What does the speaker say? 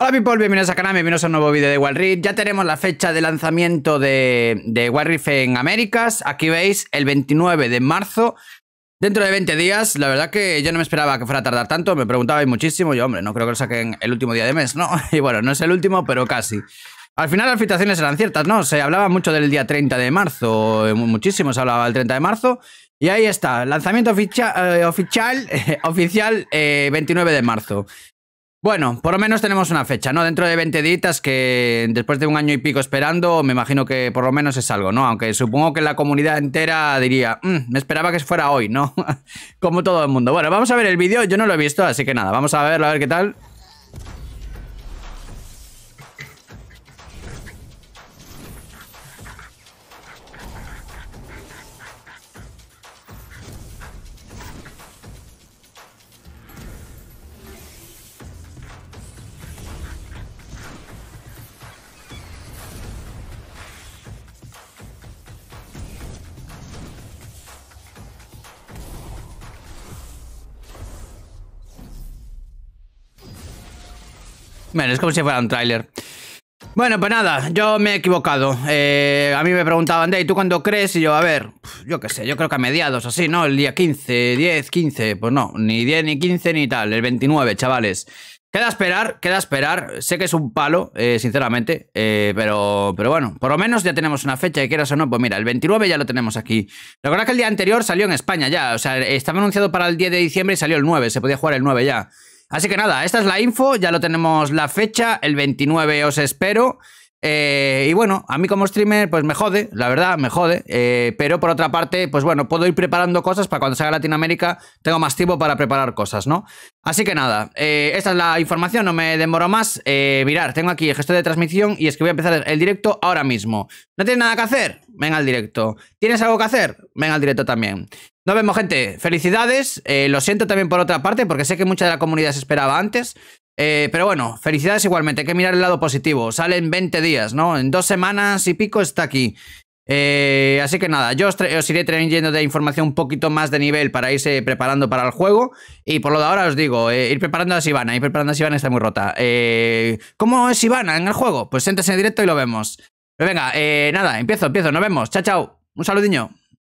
Hola people, bienvenidos a canal, bienvenidos a un nuevo vídeo de Wild Ya tenemos la fecha de lanzamiento de, de en Américas. Aquí veis, el 29 de marzo, dentro de 20 días. La verdad que yo no me esperaba que fuera a tardar tanto, me preguntabais muchísimo. Yo, hombre, no creo que lo saquen el último día de mes, ¿no? Y bueno, no es el último, pero casi. Al final las filtraciones eran ciertas, ¿no? Se hablaba mucho del día 30 de marzo, eh, muchísimo se hablaba del 30 de marzo. Y ahí está, lanzamiento eh, oficial, oficial 29 eh, de marzo. Bueno, por lo menos tenemos una fecha, ¿no? Dentro de 20 días que después de un año y pico esperando, me imagino que por lo menos es algo, ¿no? Aunque supongo que la comunidad entera diría, mm, me esperaba que fuera hoy, ¿no? Como todo el mundo. Bueno, vamos a ver el vídeo, yo no lo he visto, así que nada, vamos a verlo, a ver qué tal. Bueno, es como si fuera un tráiler. Bueno, pues nada, yo me he equivocado. Eh, a mí me preguntaban, ¿y tú cuándo crees? Y yo, a ver, yo qué sé, yo creo que a mediados, así, ¿no? El día 15, 10, 15, pues no, ni 10, ni 15, ni tal, el 29, chavales. Queda esperar, queda esperar. Sé que es un palo, eh, sinceramente, eh, pero, pero bueno, por lo menos ya tenemos una fecha, y quieras o no, pues mira, el 29 ya lo tenemos aquí. Recuerda que el día anterior salió en España ya, o sea, estaba anunciado para el 10 de diciembre y salió el 9, se podía jugar el 9 ya. Así que nada, esta es la info, ya lo tenemos la fecha, el 29 os espero. Eh, y bueno, a mí como streamer, pues me jode, la verdad, me jode. Eh, pero por otra parte, pues bueno, puedo ir preparando cosas para cuando salga Latinoamérica, tengo más tiempo para preparar cosas, ¿no? Así que nada, eh, esta es la información, no me demoro más. mirar, tengo aquí el gestor de transmisión y es que voy a empezar el directo ahora mismo. ¿No tienes nada que hacer? Venga al directo. ¿Tienes algo que hacer? Venga al directo también. Nos vemos, gente. Felicidades. Eh, lo siento también por otra parte, porque sé que mucha de la comunidad se esperaba antes. Eh, pero bueno, felicidades igualmente. Hay que mirar el lado positivo. Salen 20 días, ¿no? En dos semanas y pico está aquí. Eh, así que nada, yo os, iré trayendo de información un poquito más de nivel para irse preparando para el juego. Y por lo de ahora os digo, ir preparando a Sivana, ir preparando a Sivana está muy rota. ¿Cómo es Sivana en el juego? Pues siéntese en directo y lo vemos. Pero pues venga, nada, empiezo, empiezo, nos vemos. Chao, chao. Un saludinho.